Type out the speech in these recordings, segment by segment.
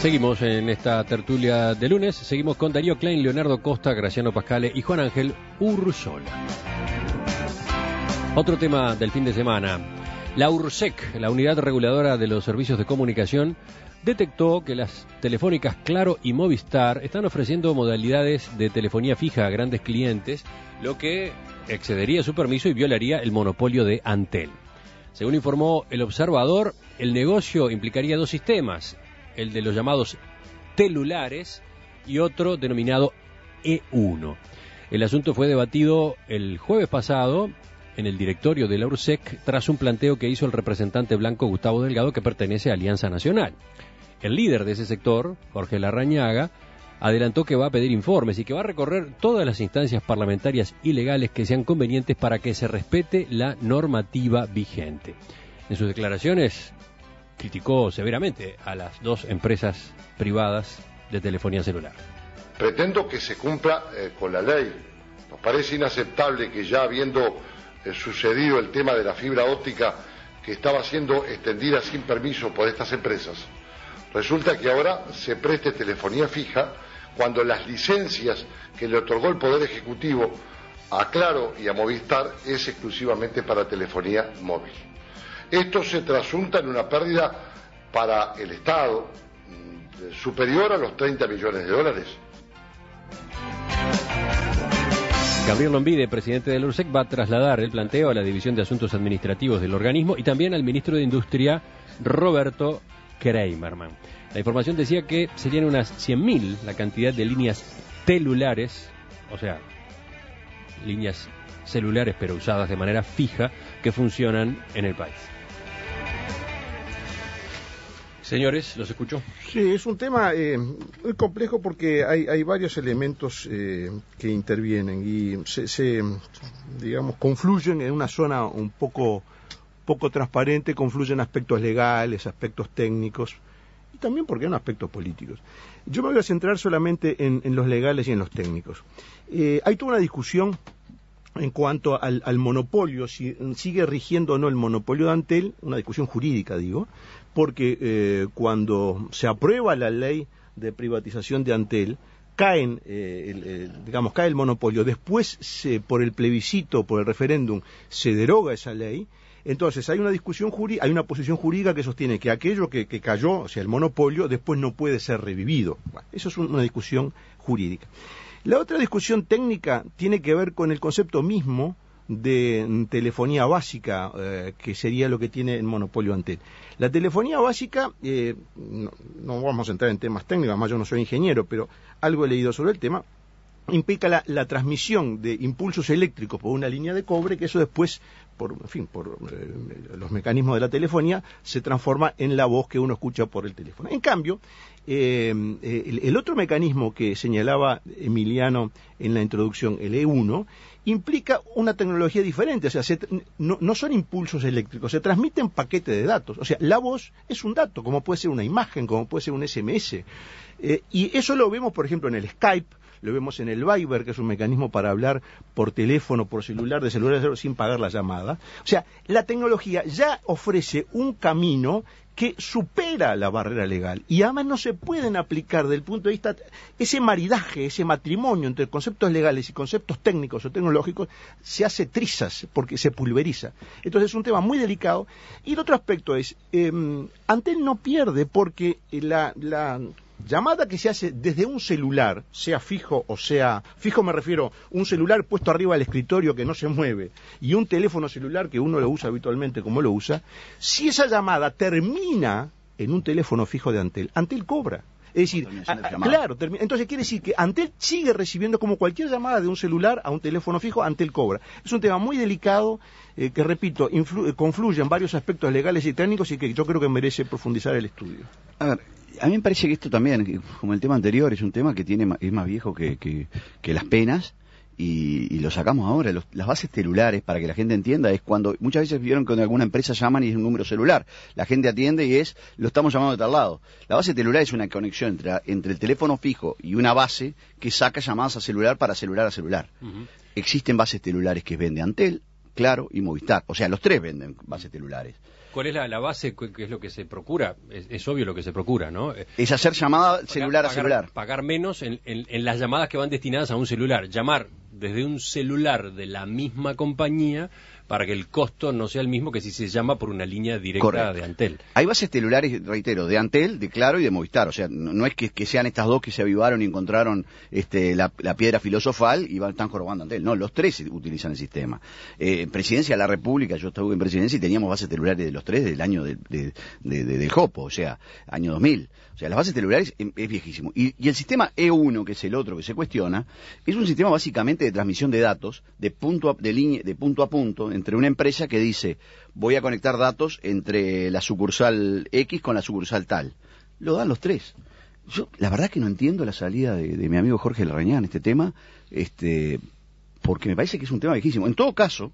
Seguimos en esta tertulia de lunes, seguimos con Darío Klein, Leonardo Costa, Graciano Pascale y Juan Ángel Ursola. Otro tema del fin de semana. La URSEC, la unidad reguladora de los servicios de comunicación, detectó que las telefónicas Claro y Movistar están ofreciendo modalidades de telefonía fija a grandes clientes, lo que excedería su permiso y violaría el monopolio de Antel. Según informó el observador, el negocio implicaría dos sistemas, el de los llamados telulares y otro denominado E1. El asunto fue debatido el jueves pasado en el directorio de la URSEC tras un planteo que hizo el representante blanco Gustavo Delgado que pertenece a Alianza Nacional. El líder de ese sector, Jorge Larrañaga, adelantó que va a pedir informes y que va a recorrer todas las instancias parlamentarias y legales que sean convenientes para que se respete la normativa vigente. En sus declaraciones, criticó severamente a las dos empresas privadas de telefonía celular. Pretendo que se cumpla eh, con la ley. Nos parece inaceptable que ya habiendo eh, sucedido el tema de la fibra óptica que estaba siendo extendida sin permiso por estas empresas, resulta que ahora se preste telefonía fija cuando las licencias que le otorgó el Poder Ejecutivo a Claro y a Movistar es exclusivamente para telefonía móvil. Esto se trasunta en una pérdida para el Estado mm, superior a los 30 millones de dólares. Gabriel Lombide, presidente del URSEC, va a trasladar el planteo a la División de Asuntos Administrativos del organismo y también al ministro de Industria, Roberto Kreimerman. La información decía que serían unas 100.000 la cantidad de líneas celulares, o sea, líneas celulares pero usadas de manera fija, que funcionan en el país. Señores, los escucho. Sí, es un tema eh, muy complejo porque hay, varios elementos eh, que intervienen y se, digamos, confluyen en una zona un poco, poco transparente, confluyen aspectos legales, aspectos técnicos y también, porque qué no, aspectos políticos? Yo me voy a centrar solamente en, los legales y en los técnicos. Eh, hay toda una discusión en cuanto al, al, monopolio, si sigue rigiendo o no el monopolio de Antel, una discusión jurídica, digo, porque eh, cuando se aprueba la ley de privatización de Antel, caen, eh, digamos, cae el monopolio. Después, por el plebiscito, por el referéndum, se deroga esa ley. Entonces, hay una discusión jurídica, hay una posición jurídica que sostiene que aquello que, cayó, o sea, el monopolio, después no puede ser revivido. eso es una discusión jurídica. La otra discusión técnica tiene que ver con el concepto mismo de telefonía básica, eh, que sería lo que tiene el monopolio Antel. La telefonía básica, eh, no, no, vamos a entrar en temas técnicos, además yo no soy ingeniero, pero algo he leído sobre el tema, implica la, transmisión de impulsos eléctricos por una línea de cobre, que eso después, por, eh, los mecanismos de la telefonía, se transforma en la voz que uno escucha por el teléfono. En cambio, eh, eh, el, otro mecanismo que señalaba Emiliano en la introducción, el E1, implica una tecnología diferente, o sea, no, son impulsos eléctricos, se transmiten paquetes de datos, o sea, la voz es un dato, como puede ser una imagen, como puede ser un SMS, y eso lo vemos, por ejemplo, en el Skype, lo vemos en el Viber, que es un mecanismo para hablar por teléfono, por celular, de celular sin pagar la llamada. O sea, la tecnología ya ofrece un camino que supera la barrera legal y además no se pueden aplicar del punto de vista ese maridaje, ese matrimonio entre conceptos legales y conceptos técnicos o tecnológicos se hace trizas porque se pulveriza. Entonces es un tema muy delicado y el otro aspecto es em, Antel no pierde porque la llamada que se hace desde un celular, sea fijo o sea, fijo me refiero, un celular puesto arriba del escritorio que no se mueve y un teléfono celular que uno lo usa habitualmente como lo usa, si esa llamada termina en un teléfono fijo de Antel, Antel cobra. Es decir, claro, entonces quiere decir que Antel sigue recibiendo como cualquier llamada de un celular a un teléfono fijo, Antel cobra. Es un tema muy delicado eh, que, repito, confluye en varios aspectos legales y técnicos y que yo creo que merece profundizar el estudio. A ver, a mí me parece que esto también, como el tema anterior, es un tema que tiene es más viejo que, que, las penas. Y, lo sacamos ahora. las bases celulares, para que la gente entienda, es cuando muchas veces vieron que alguna empresa llama y es un número celular. La gente atiende y es, lo estamos llamando de tal lado. La base celular es una conexión entre, entre el teléfono fijo y una base que saca llamadas a celular para celular a celular. Existen bases celulares que vende Antel, Claro y Movistar. O sea, los tres venden bases celulares. ¿Cuál es la, base? que es lo que se procura? Es, obvio lo que se procura, ¿no? Eh, es hacer llamada celular a celular. Pagar, menos en, en las llamadas que van destinadas a un celular. Llamar desde un celular de la misma compañía para que el costo no sea el mismo que si se llama por una línea directa de Antel. Hay bases celulares, reitero, de Antel, de Claro y de Movistar. O sea, no, es que, sean estas dos que se avivaron y encontraron este, la, piedra filosofal y van, están jorobando Antel. No, los tres utilizan el sistema. Eh, en Presidencia de la República, yo estuve en Presidencia y teníamos bases celulares de los tres del año de, del Jopo, o sea, año 2000. O sea, las bases celulares em, es, viejísimo. Y, el sistema E1, que es el otro que se cuestiona, es un sistema básicamente de transmisión de datos de punto de, de punto, a punto entre una empresa que dice, voy a conectar datos entre la sucursal X con la sucursal tal. Lo dan los tres. Yo, la verdad que no entiendo la salida de, mi amigo Jorge Larrañán en este tema, este, porque me parece que es un tema viejísimo. En todo caso,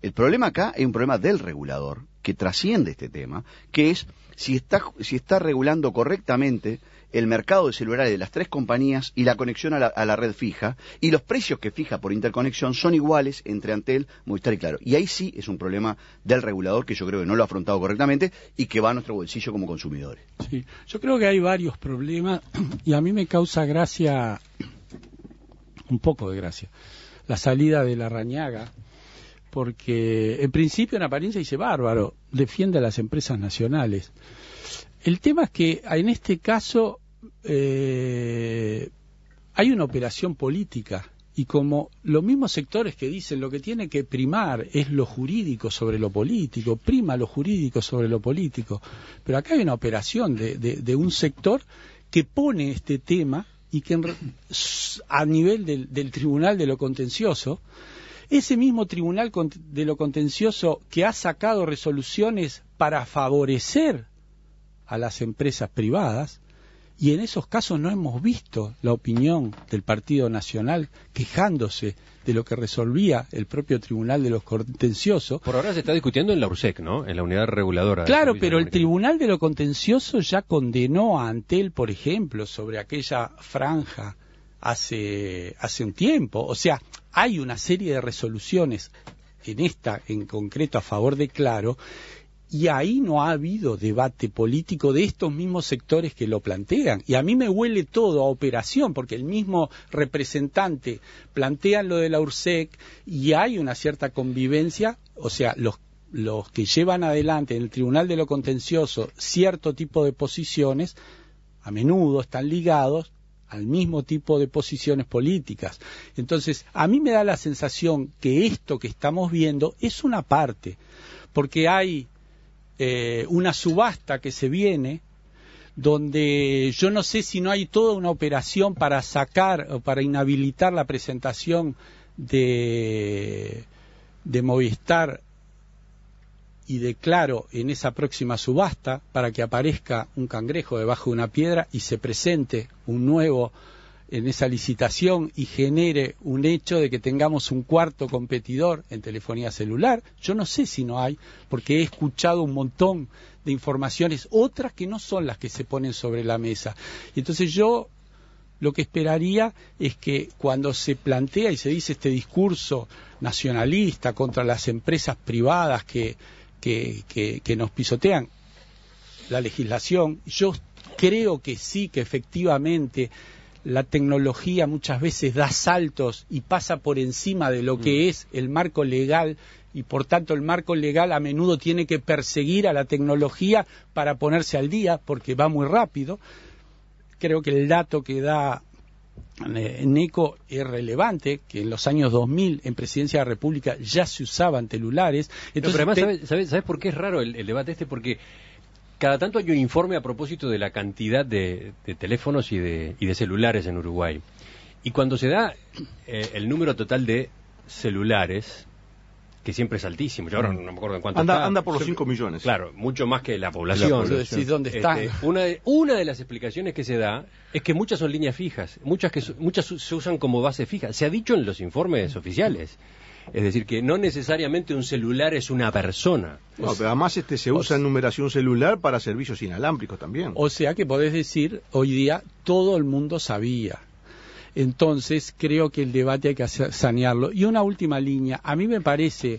el problema acá es un problema del regulador que trasciende este tema, que es si está, si está regulando correctamente el mercado de celulares de las tres compañías y la conexión a la, a la, red fija, y los precios que fija por interconexión son iguales entre Antel, Movistar y Claro. Y ahí sí es un problema del regulador que yo creo que no lo ha afrontado correctamente y que va a nuestro bolsillo como consumidores. Sí, yo creo que hay varios problemas y a mí me causa gracia, un poco de gracia, la salida de la rañaga porque en principio en apariencia dice bárbaro, defiende a las empresas nacionales. El tema es que en este caso eh, hay una operación política y como los mismos sectores que dicen lo que tiene que primar es lo jurídico sobre lo político, prima lo jurídico sobre lo político, pero acá hay una operación de, un sector que pone este tema y que a nivel del Tribunal de lo Contencioso ese mismo Tribunal de lo Contencioso que ha sacado resoluciones para favorecer a las empresas privadas, y en esos casos no hemos visto la opinión del Partido Nacional quejándose de lo que resolvía el propio Tribunal de los Contenciosos. Por ahora se está discutiendo en la URSEC, ¿no? En la unidad reguladora. Claro, pero el Tribunal de lo Contencioso ya condenó a Antel, por ejemplo, sobre aquella franja hace, hace un tiempo. O sea, hay una serie de resoluciones en esta en concreto a favor de Claro, y ahí no ha habido debate político de estos mismos sectores que lo plantean. Y a mí me huele todo a operación, porque el mismo representante plantea lo de la URSEC y hay una cierta convivencia, o sea, los los que llevan adelante en el Tribunal de lo Contencioso cierto tipo de posiciones, a menudo están ligados al mismo tipo de posiciones políticas. Entonces, a mí me da la sensación que esto que estamos viendo es una parte, porque hay eh, una subasta que se viene donde yo no sé si no hay toda una operación para sacar o para inhabilitar la presentación de, de Movistar y declaro en esa próxima subasta para que aparezca un cangrejo debajo de una piedra y se presente un nuevo en esa licitación y genere un hecho de que tengamos un cuarto competidor en telefonía celular. Yo no sé si no hay, porque he escuchado un montón de informaciones, otras que no son las que se ponen sobre la mesa. Y entonces yo lo que esperaría es que cuando se plantea y se dice este discurso nacionalista contra las empresas privadas que que, nos pisotean la legislación. Yo creo que sí, que efectivamente la tecnología muchas veces da saltos y pasa por encima de lo que mm. es el marco legal y por tanto el marco legal a menudo tiene que perseguir a la tecnología para ponerse al día porque va muy rápido. Creo que el dato que da eh, Nico es relevante, que en los años 2000 en Presidencia de la República ya se usaban celulares. Entonces, sabes, por qué es raro el, debate este? Porque cada tanto hay un informe a propósito de la cantidad de, teléfonos y de, celulares en Uruguay. Y cuando se da eh, el número total de celulares, que siempre es altísimo. Yo ahora no me acuerdo en cuánto anda, está. Anda por los 5 millones. Claro, mucho más que la población. Este, ¿dónde una, de, las explicaciones que se da es que muchas son líneas fijas, muchas, que, muchas se usan como base fija. Se ha dicho en los informes oficiales. Es decir, que no necesariamente un celular es una persona. además este, se usa en numeración celular para servicios inalámbricos también. O sea que podés decir, hoy día todo el mundo sabía entonces creo que el debate hay que sanearlo. Y una última línea. A mí me parece,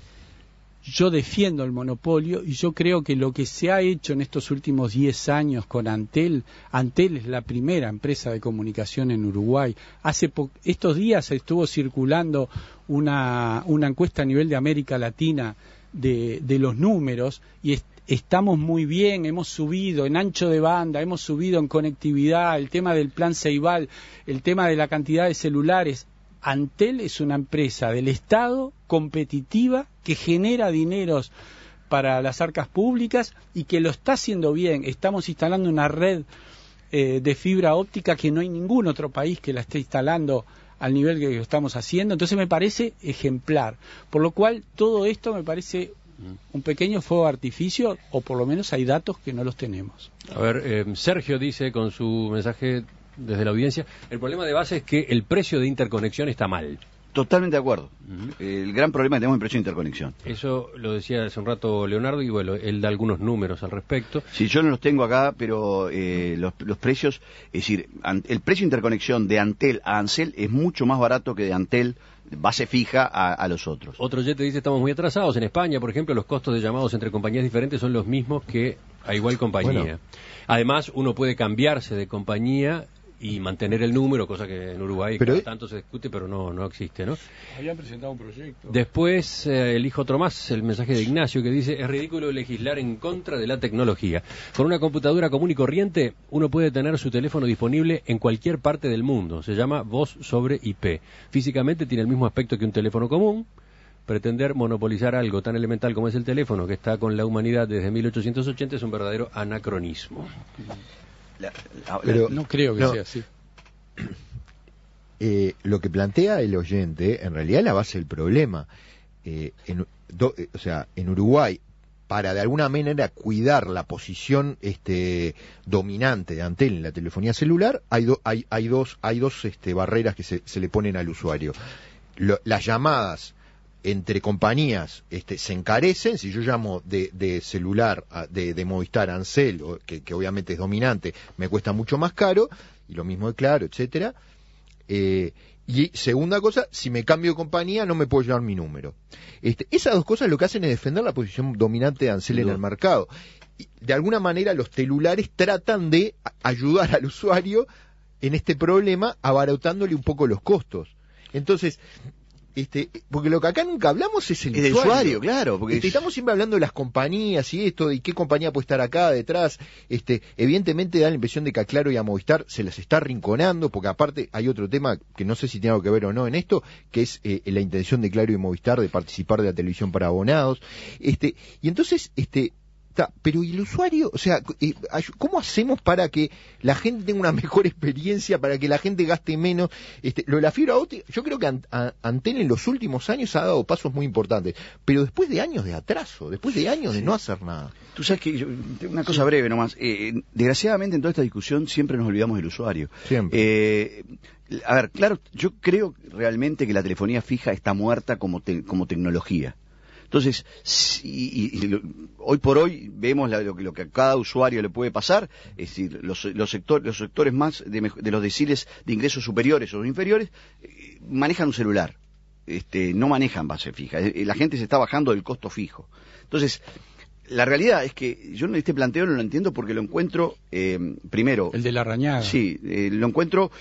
yo defiendo el monopolio y yo creo que lo que se ha hecho en estos últimos 10 años con Antel, Antel es la primera empresa de comunicación en Uruguay. Hace estos días estuvo circulando una, encuesta a nivel de América Latina de, los números y estamos muy bien, hemos subido en ancho de banda, hemos subido en conectividad, el tema del plan Ceibal, el tema de la cantidad de celulares. Antel es una empresa del Estado competitiva que genera dineros para las arcas públicas y que lo está haciendo bien. Estamos instalando una red eh, de fibra óptica que no hay ningún otro país que la esté instalando al nivel que lo estamos haciendo. Entonces me parece ejemplar. Por lo cual todo esto me parece Mm. un pequeño fuego artificio, o por lo menos hay datos que no los tenemos. A ver, eh, Sergio dice con su mensaje desde la audiencia, el problema de base es que el precio de interconexión está mal. Totalmente de acuerdo. El gran problema que tenemos el precio de interconexión. Eso lo decía hace un rato Leonardo y bueno, él da algunos números al respecto. Sí, yo no los tengo acá, pero eh, los, precios, es decir, el precio de interconexión de Antel a Ansel es mucho más barato que de Antel base fija a, los otros. Otro te dice, estamos muy atrasados. En España, por ejemplo, los costos de llamados entre compañías diferentes son los mismos que a igual compañía. Además, uno puede cambiarse de compañía y mantener el número, cosa que en Uruguay tanto se discute, pero no, no existe, ¿no? Habían presentado un proyecto. Después eh, elijo otro más, el mensaje de Ignacio, que dice, es ridículo legislar en contra de la tecnología. Con una computadora común y corriente, uno puede tener su teléfono disponible en cualquier parte del mundo. Se llama voz sobre IP. Físicamente tiene el mismo aspecto que un teléfono común, pretender monopolizar algo tan elemental como es el teléfono, que está con la humanidad desde 1880, es un verdadero anacronismo no creo que sea así. Eh, lo que plantea el oyente, en realidad, la base del problema. Eh, en, eh, o sea, en Uruguay, para de alguna manera cuidar la posición este, dominante de Antel en la telefonía celular, hay, hay, hay dos, hay dos este, barreras que se, le ponen al usuario. las llamadas entre compañías este, se encarecen, si yo llamo de, celular, de, de, Movistar Ancel, que, que, obviamente es dominante, me cuesta mucho más caro, y lo mismo de Claro, etcétera. Eh, y segunda cosa, si me cambio de compañía no me puedo llevar mi número. Este, esas dos cosas lo que hacen es defender la posición dominante de Ancel en el mercado. de alguna manera los celulares tratan de ayudar al usuario en este problema abaratándole un poco los costos. Entonces, este, porque lo que acá nunca hablamos es el, usuario. claro. Porque este, estamos siempre hablando de las compañías y esto, y qué compañía puede estar acá detrás. Este, evidentemente da la impresión de que a Claro y a Movistar se las está rinconando, porque aparte hay otro tema que no sé si tiene algo que ver o no en esto, que es eh, la intención de Claro y Movistar de participar de la televisión para abonados. Este, y entonces, este, pero ¿y el usuario? O sea, eh, ¿cómo hacemos para que la gente tenga una mejor experiencia, para que la gente gaste menos? Este, lo de la fibra óptica, yo creo que Antel en los últimos años ha dado pasos muy importantes, pero después de años de atraso, después de años de no hacer nada. Tú sabes que, una cosa breve nomás, eh, desgraciadamente en toda esta discusión siempre nos olvidamos del usuario. Siempre. Eh, a ver, claro, yo creo realmente que la telefonía fija está muerta como, como tecnología. Entonces, hoy por hoy vemos lo, que a cada usuario le puede pasar, es decir, los, los sectores más de, de los deciles de ingresos superiores o inferiores eh, manejan un celular. Este, no manejan base fija. Eh, la gente se está bajando del costo fijo. Entonces, la realidad es que yo este planteo no lo entiendo porque lo encuentro, eh, primero... El de la rañada. Sí, lo encuentro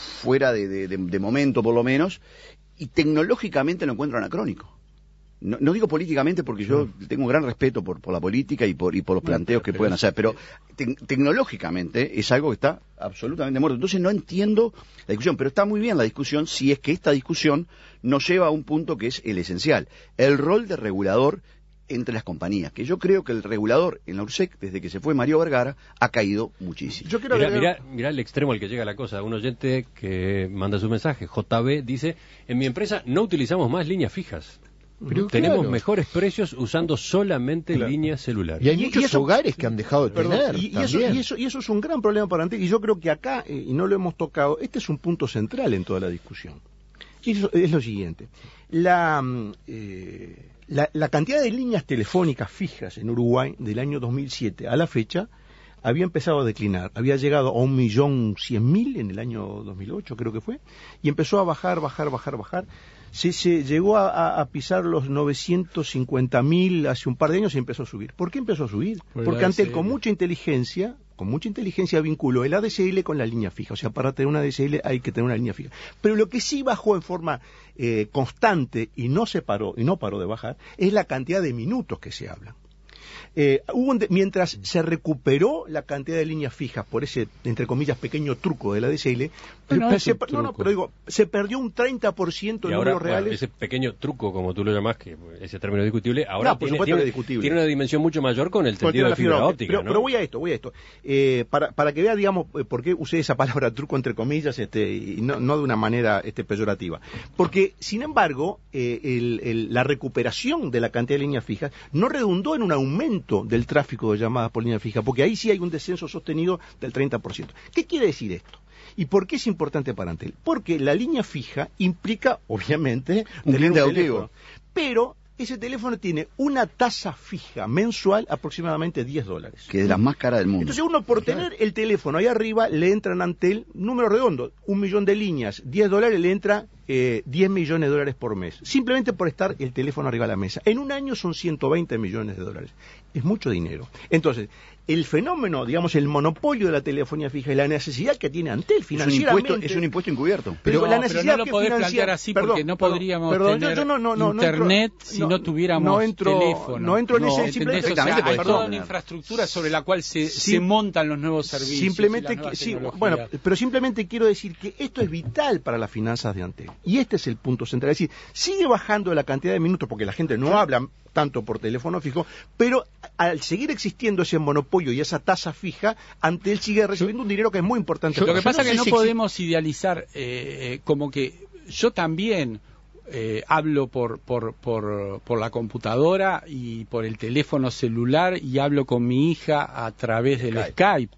fuera de, momento por lo menos, y tecnológicamente lo encuentro anacrónico no, digo políticamente porque yo tengo gran respeto por, la política y por, los planteos que pueden hacer, pero tecnológicamente es algo que está absolutamente muerto. Entonces no entiendo la discusión, pero está muy bien la discusión si es que esta discusión nos lleva a un punto que es el esencial, el rol de regulador entre las compañías, que yo creo que el regulador en la URSEC, desde que se fue Mario Vergara, ha caído muchísimo. Yo mirá, el extremo al que llega la cosa. Un oyente que manda su mensaje, JB, dice, en mi empresa no utilizamos más líneas fijas tenemos mejores precios usando solamente líneas celulares. Y hay muchos hogares que han dejado de perder. Y, eso, es un gran problema para Antel. Y yo creo que acá, eh, y no lo hemos tocado, este es un punto central en toda la discusión. Y eso es lo siguiente. La, mm, eh, la, la cantidad de líneas telefónicas fijas en Uruguay del año 2007 a la fecha había empezado a declinar, había llegado a un millón cien mil en el año 2008, creo que fue, y empezó a bajar, bajar, bajar, bajar. Se, llegó a, pisar los 950.000 hace un par de años y empezó a subir. ¿Por qué empezó a subir? Porque Antel con mucha inteligencia, con mucha inteligencia vinculó el ADSL con la línea fija. O sea, para tener una ADSL hay que tener una línea fija. Pero lo que sí bajó en forma eh, constante y no se paró y no paró de bajar es la cantidad de minutos que se hablan. Eh, hubo mientras se recuperó la cantidad de líneas fijas por ese, entre comillas, pequeño truco de la DCL se, no, pero digo, se perdió un 30% de números reales. ese pequeño truco, como tú lo llamas que ese término discutible, ahora tiene, una dimensión mucho mayor con el sentido de la fibra, óptica. Pero, voy a esto, voy a esto. Eh, para, que vea, digamos, eh, por qué usé esa palabra truco, entre comillas, este, y no, de una manera este, peyorativa. Porque, sin embargo, la recuperación de la cantidad de líneas fijas no redundó en un aumento del tráfico de llamadas por línea fija, porque ahí sí hay un descenso sostenido del 30%. ¿Qué quiere decir esto? ¿Y por qué es importante para Antel? Porque la línea fija implica, obviamente, un cliente Pero ese teléfono tiene una tasa fija mensual aproximadamente 10 dólares. Que es la más cara del mundo. Entonces uno por tener el teléfono ahí arriba le entra en el número redondo, un millón de líneas, 10 dólares le entra 10 eh, millones de dólares por mes. Simplemente por estar el teléfono arriba de la mesa. En un año son 120 millones de dólares. Es mucho dinero. Entonces, el fenómeno, digamos, el monopolio de la telefonía fija y la necesidad que tiene Antel Es un impuesto, encubierto. Pero, la necesidad pero no lo plantear así porque no podríamos tener internet si no, tuviéramos teléfono. No entro en ese... Simplemente, o una infraestructura sobre la cual se, montan los nuevos servicios simplemente bueno, pero simplemente quiero decir que esto es vital para las finanzas de Antel. Y este es el punto central. Es decir, sigue bajando la cantidad de minutos porque la gente no habla tanto por teléfono fijo, pero al seguir existiendo ese monopolio y esa tasa fija, ante él sigue recibiendo un dinero que es muy importante. lo que pasa es que no podemos idealizar eh, eh, como que yo también eh, hablo por, por, por, por, la computadora y por el teléfono celular y hablo con mi hija a través del Skype.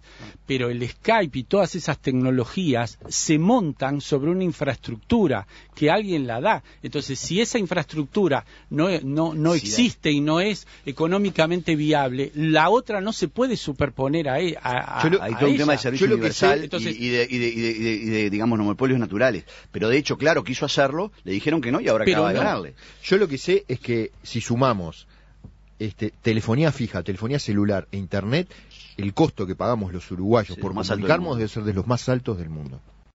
Pero el Skype y todas esas tecnologías se montan sobre una infraestructura que alguien la da. Entonces, si esa infraestructura no, no, no existe y no es económicamente viable, la otra no se puede superponer a, ella Hay todo un tema de servicio universal y, de, de, digamos, monopolios naturales. Pero de hecho, claro, quiso hacerlo, le dijeron que y Yo lo que sé es que si sumamos este, telefonía fija, telefonía celular e internet, el costo que pagamos los uruguayos por comunicarnos debe ser de los más altos del mundo.